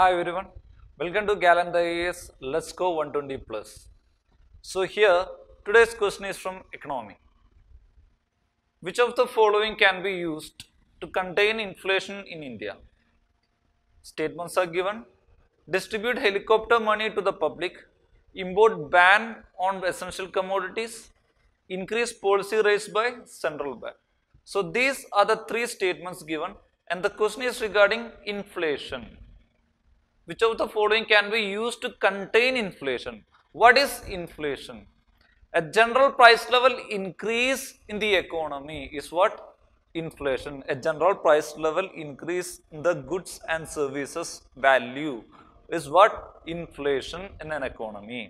Hi everyone, welcome to Gallant Let's Go 120 Plus. So here today's question is from economy. Which of the following can be used to contain inflation in India? Statements are given, distribute helicopter money to the public, import ban on essential commodities, increase policy rates by central bank. So these are the three statements given and the question is regarding inflation. Which of the following can be used to contain inflation? What is inflation? A general price level increase in the economy is what? Inflation. A general price level increase in the goods and services value is what? Inflation in an economy.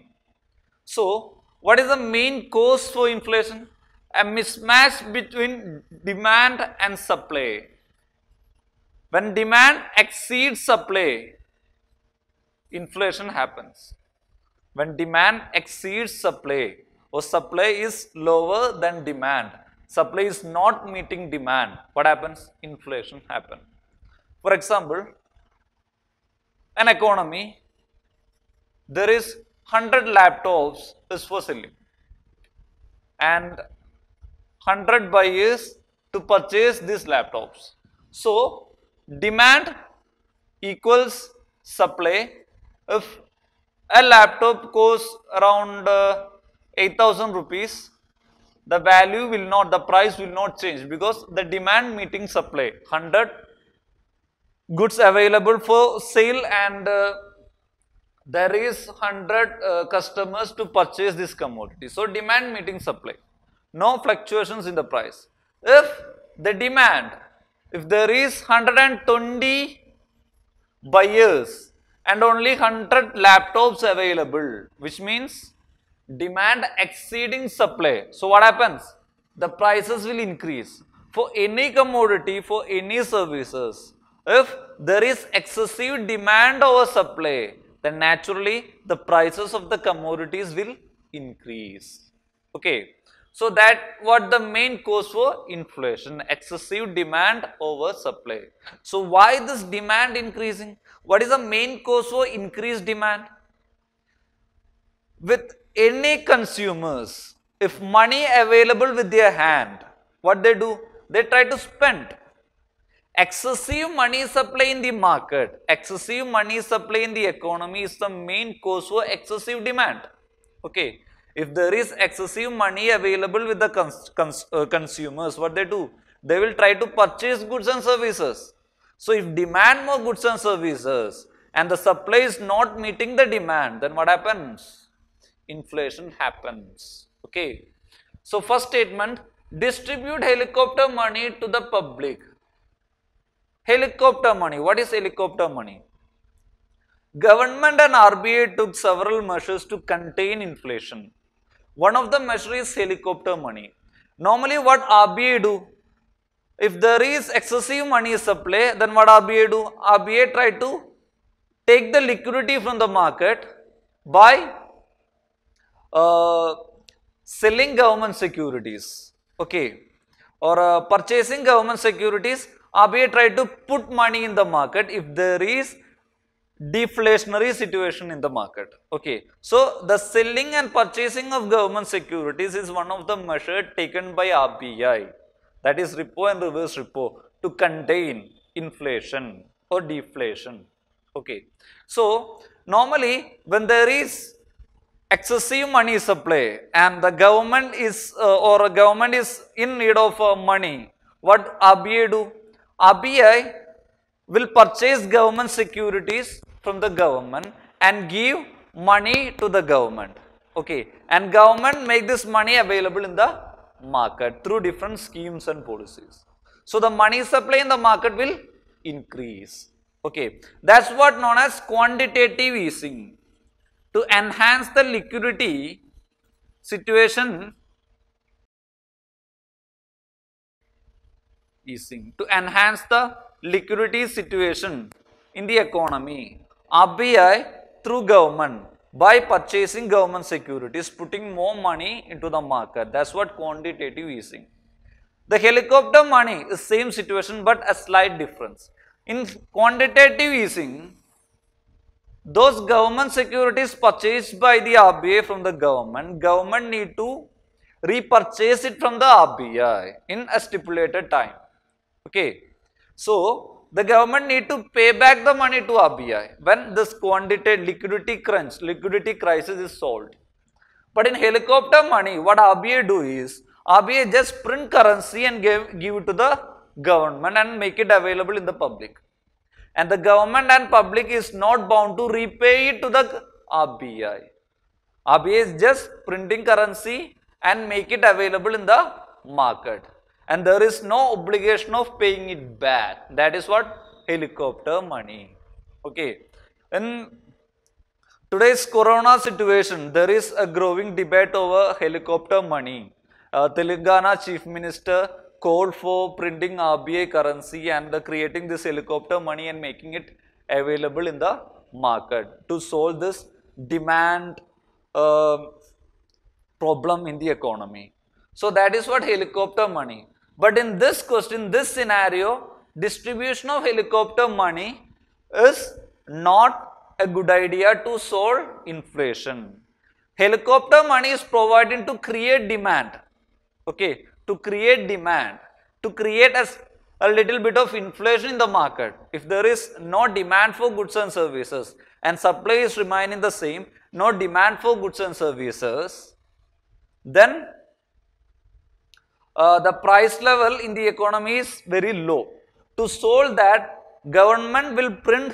So, what is the main cause for inflation? A mismatch between demand and supply. When demand exceeds supply, inflation happens. When demand exceeds supply or supply is lower than demand, supply is not meeting demand, what happens? Inflation happens. For example, an economy, there is 100 laptops is for selling and 100 buyers to purchase these laptops. So, demand equals supply if a laptop costs around uh, 8000 rupees the value will not the price will not change because the demand meeting supply 100 goods available for sale and uh, there is 100 uh, customers to purchase this commodity so demand meeting supply no fluctuations in the price if the demand if there is 120 buyers and only 100 laptops available which means demand exceeding supply. So what happens? The prices will increase for any commodity, for any services. If there is excessive demand over supply, then naturally the prices of the commodities will increase. Okay. So that what the main cause for inflation, excessive demand over supply. So why this demand increasing? What is the main cause for increased demand? With any consumers, if money available with their hand, what they do? They try to spend. Excessive money supply in the market, excessive money supply in the economy is the main cause for excessive demand. Okay. If there is excessive money available with the cons cons uh, consumers, what they do? They will try to purchase goods and services. So if demand more goods and services and the supply is not meeting the demand, then what happens? Inflation happens. Okay. So first statement, distribute helicopter money to the public. Helicopter money. What is helicopter money? Government and RBI took several measures to contain inflation. One of the measures is helicopter money. Normally what RBI do? If there is excessive money supply, then what RBI do? RBI try to take the liquidity from the market by uh, selling government securities, okay, or uh, purchasing government securities. RBI try to put money in the market if there is deflationary situation in the market. Okay. So, the selling and purchasing of government securities is one of the measure taken by RBI that is repo and reverse repo to contain inflation or deflation. Okay. So, normally when there is excessive money supply and the government is uh, or a government is in need of uh, money, what RBI do? RBI will purchase government securities from the government and give money to the government. Okay. And government make this money available in the market through different schemes and policies. So, the money supply in the market will increase. Okay. That is what known as quantitative easing. To enhance the liquidity situation easing, to enhance the liquidity situation in the economy, RBI through government by purchasing government securities, putting more money into the market. That's what quantitative easing. The helicopter money is same situation but a slight difference. In quantitative easing, those government securities purchased by the RBI from the government, government need to repurchase it from the RBI in a stipulated time. Okay. So, the government need to pay back the money to RBI when this quantitative liquidity crunch, liquidity crisis is solved. But in helicopter money, what RBI do is, RBI just print currency and give, give to the government and make it available in the public. And the government and public is not bound to repay it to the RBI. RBI is just printing currency and make it available in the market and there is no obligation of paying it back. That is what helicopter money. Okay. In today's corona situation, there is a growing debate over helicopter money. Uh, Telangana chief minister called for printing RBI currency and uh, creating this helicopter money and making it available in the market to solve this demand uh, problem in the economy. So that is what helicopter money. But in this question, this scenario, distribution of helicopter money is not a good idea to solve inflation. Helicopter money is provided to create demand, okay, to create demand, to create a, a little bit of inflation in the market. If there is no demand for goods and services and supply is remaining the same, no demand for goods and services, then uh, the price level in the economy is very low. To solve that, government will print,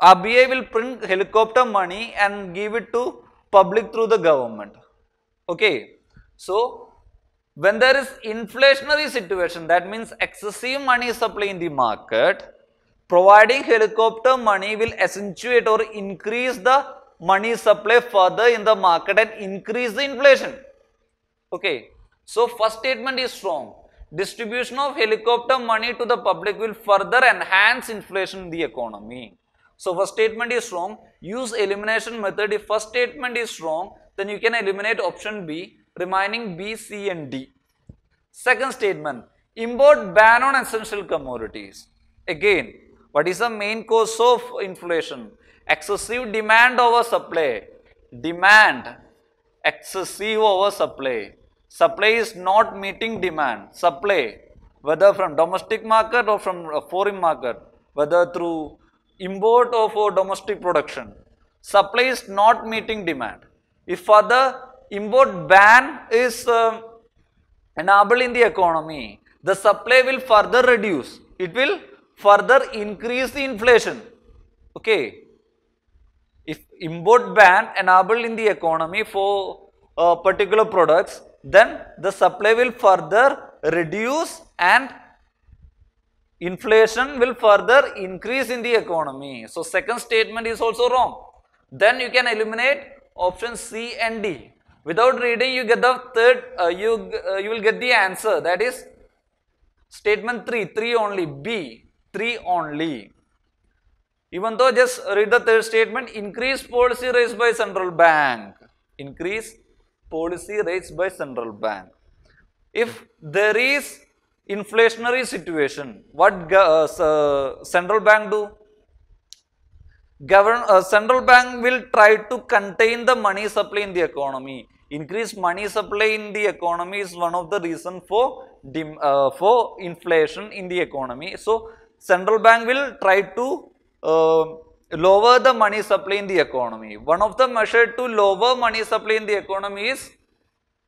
RBI will print helicopter money and give it to public through the government. Okay. So, when there is inflationary situation, that means excessive money supply in the market, providing helicopter money will accentuate or increase the money supply further in the market and increase the inflation. Okay. So, first statement is wrong. Distribution of helicopter money to the public will further enhance inflation in the economy. So, first statement is wrong. Use elimination method. If first statement is wrong, then you can eliminate option B, remaining B, C and D. Second statement, import ban on essential commodities. Again, what is the main cause of inflation? Excessive demand over supply. Demand, excessive over supply. Supply is not meeting demand. Supply, whether from domestic market or from foreign market, whether through import or for domestic production, supply is not meeting demand. If further import ban is uh, um, enabled in the economy, the supply will further reduce. It will further increase the inflation. Okay. If import ban enabled in the economy for uh, particular products, then the supply will further reduce and inflation will further increase in the economy. So, second statement is also wrong. Then you can eliminate option C and D. Without reading, you get the third, uh, you, uh, you will get the answer that is statement 3, 3 only, B, 3 only. Even though just read the third statement, increase policy raised by central bank, increase policy rates by central bank. If there is inflationary situation, what uh, uh, central bank do? Govern, uh, central bank will try to contain the money supply in the economy. Increased money supply in the economy is one of the reason for, uh, for inflation in the economy. So, central bank will try to uh, lower the money supply in the economy. One of the measures to lower money supply in the economy is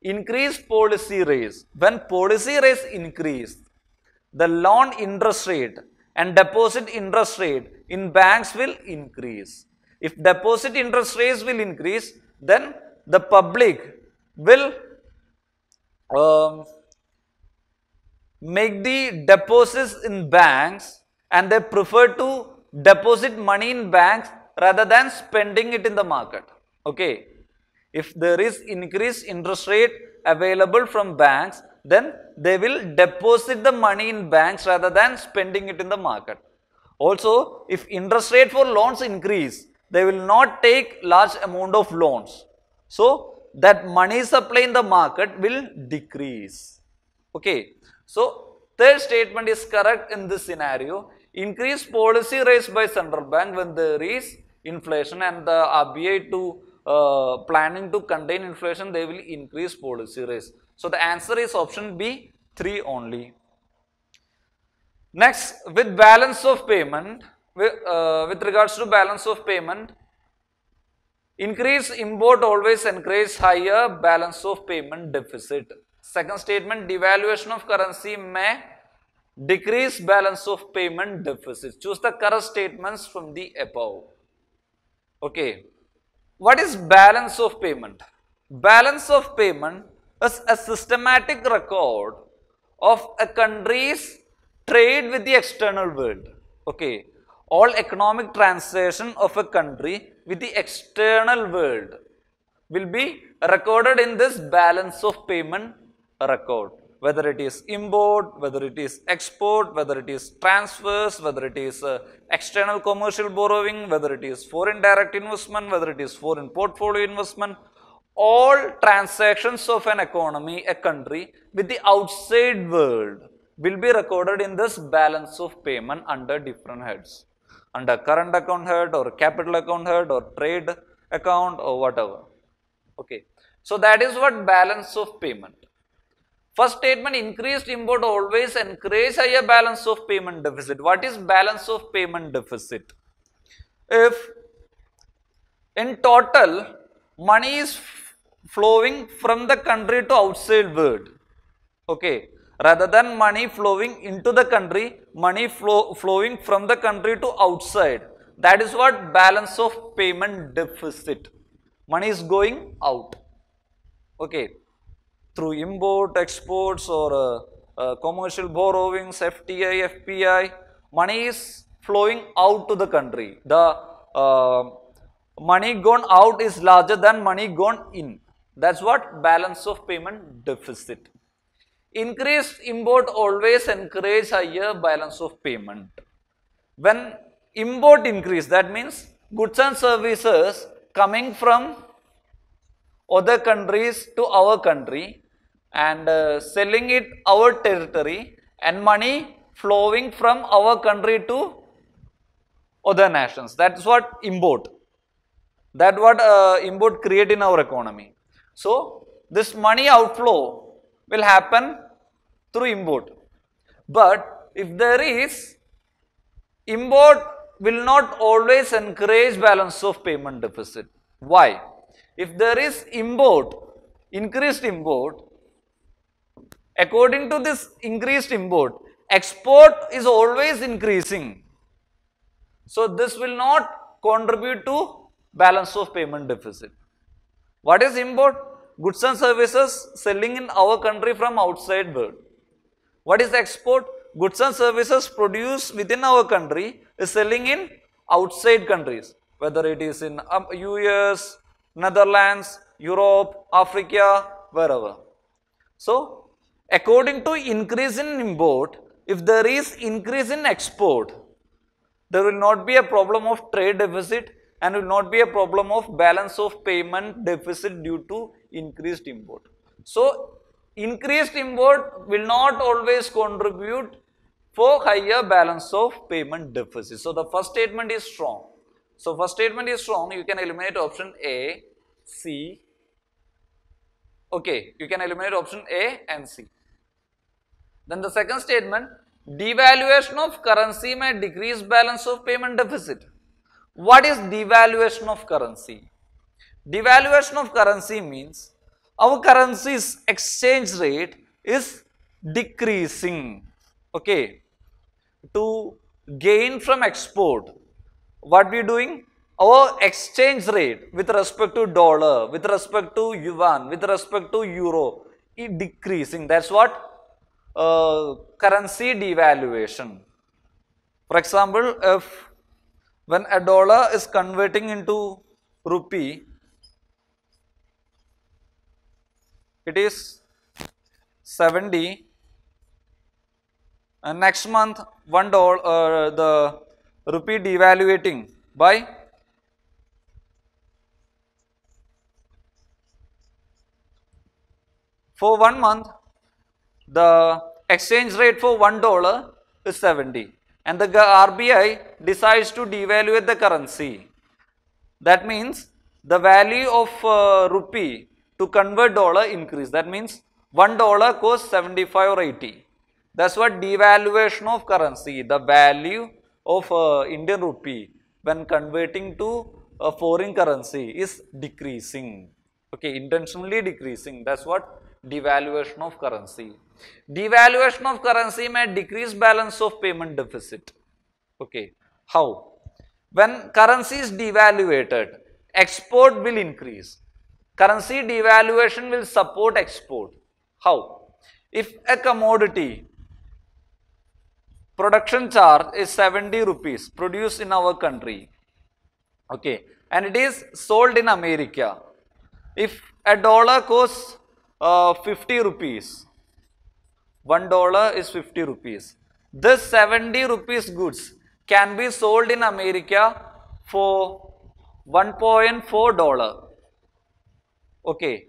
increase policy rates. When policy rates increase, the loan interest rate and deposit interest rate in banks will increase. If deposit interest rates will increase, then the public will um, make the deposits in banks and they prefer to deposit money in banks rather than spending it in the market. Okay. If there is increased interest rate available from banks, then they will deposit the money in banks rather than spending it in the market. Also, if interest rate for loans increase, they will not take large amount of loans. So, that money supply in the market will decrease. Okay. So, third statement is correct in this scenario increase policy rates by central bank when there is inflation and the RBI to uh, planning to contain inflation, they will increase policy rates. So, the answer is option B, 3 only. Next, with balance of payment, with, uh, with regards to balance of payment, increase import always increase higher balance of payment deficit. Second statement, devaluation of currency may Decrease balance of payment deficit. Choose the correct statements from the above. Okay. What is balance of payment? Balance of payment is a systematic record of a country's trade with the external world. Okay. All economic transaction of a country with the external world will be recorded in this balance of payment record whether it is import, whether it is export, whether it is transfers, whether it is uh, external commercial borrowing, whether it is foreign direct investment, whether it is foreign portfolio investment, all transactions of an economy, a country with the outside world will be recorded in this balance of payment under different heads, under current account head or capital account head or trade account or whatever. Okay. So, that is what balance of payment First statement increased import always increase higher balance of payment deficit. What is balance of payment deficit? If in total money is flowing from the country to outside world, okay, rather than money flowing into the country, money flow, flowing from the country to outside. That is what balance of payment deficit. Money is going out. Okay through import, exports or uh, uh, commercial borrowings, (FTI, FPI, money is flowing out to the country. The uh, money gone out is larger than money gone in. That's what balance of payment deficit. Increased import always encourage higher balance of payment. When import increase, that means goods and services coming from other countries to our country and uh, selling it our territory and money flowing from our country to other nations. That's what import. That what uh, import create in our economy. So this money outflow will happen through import. But if there is import will not always encourage balance of payment deficit. Why? If there is import, increased import, According to this increased import, export is always increasing. So, this will not contribute to balance of payment deficit. What is import? Goods and services selling in our country from outside world. What is export? Goods and services produced within our country is selling in outside countries, whether it is in US, um, Netherlands, Europe, Africa, wherever. So, According to increase in import, if there is increase in export, there will not be a problem of trade deficit and will not be a problem of balance of payment deficit due to increased import. So, increased import will not always contribute for higher balance of payment deficit. So, the first statement is strong. So, first statement is strong, you can eliminate option A, C, okay, you can eliminate option A and C. Then the second statement, devaluation of currency may decrease balance of payment deficit. What is devaluation of currency? Devaluation of currency means our currency's exchange rate is decreasing. Okay. To gain from export, what we doing? Our exchange rate with respect to dollar, with respect to yuan, with respect to euro, is decreasing. That's what uh, currency devaluation. For example, if when a dollar is converting into rupee, it is 70 and next month 1 dollar uh, the rupee devaluating by for one month the exchange rate for one dollar is 70 and the RBI decides to devalue the currency. That means the value of uh, rupee to convert dollar increase. That means one dollar costs 75 or 80. That's what devaluation of currency, the value of uh, Indian rupee when converting to a foreign currency is decreasing. Okay, intentionally decreasing. That's what devaluation of currency. Devaluation of currency may decrease balance of payment deficit. Okay, how? When currency is devaluated, export will increase. Currency devaluation will support export. How? If a commodity production charge is 70 rupees produced in our country, okay, and it is sold in America, if a dollar costs uh, 50 rupees. 1 dollar is 50 rupees. This 70 rupees goods can be sold in America for 1.4 dollar. Okay.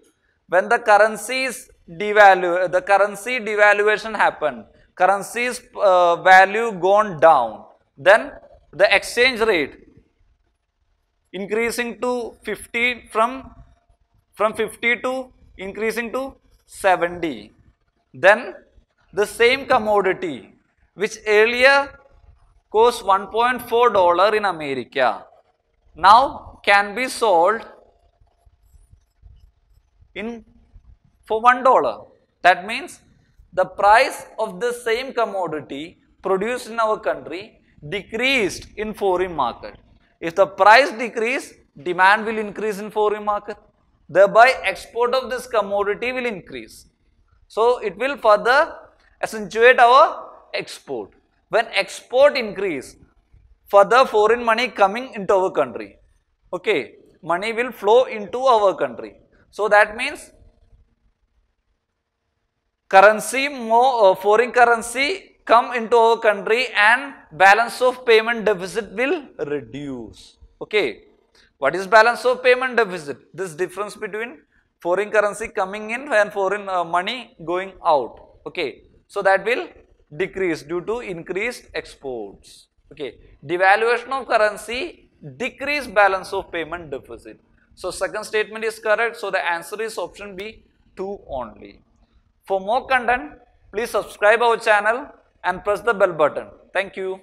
When the currencies devalue, uh, the currency devaluation happened, currency's uh, value gone down, then the exchange rate increasing to 50 from from 50 to increasing to 70. Then the same commodity which earlier cost 1.4 dollar in America now can be sold in for 1 dollar. That means the price of the same commodity produced in our country decreased in foreign market. If the price decrease, demand will increase in foreign market thereby export of this commodity will increase. So, it will further accentuate our export. When export increase, further foreign money coming into our country, okay, money will flow into our country. So, that means currency more uh, foreign currency come into our country and balance of payment deficit will reduce, okay. What is balance of payment deficit? This difference between foreign currency coming in and foreign uh, money going out. Okay. So, that will decrease due to increased exports. Okay. Devaluation of currency decrease balance of payment deficit. So, second statement is correct. So, the answer is option B 2 only. For more content, please subscribe our channel and press the bell button. Thank you.